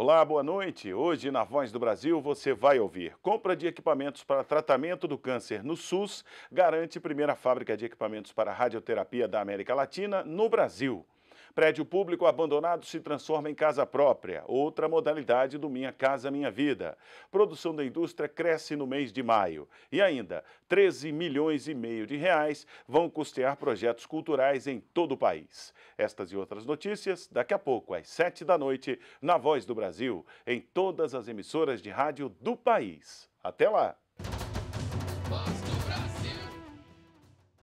Olá, boa noite. Hoje na Voz do Brasil você vai ouvir: compra de equipamentos para tratamento do câncer no SUS garante primeira fábrica de equipamentos para radioterapia da América Latina no Brasil. Prédio público abandonado se transforma em casa própria, outra modalidade do Minha Casa Minha Vida. Produção da indústria cresce no mês de maio. E ainda, 13 milhões e meio de reais vão custear projetos culturais em todo o país. Estas e outras notícias daqui a pouco, às 7 da noite, na Voz do Brasil, em todas as emissoras de rádio do país. Até lá!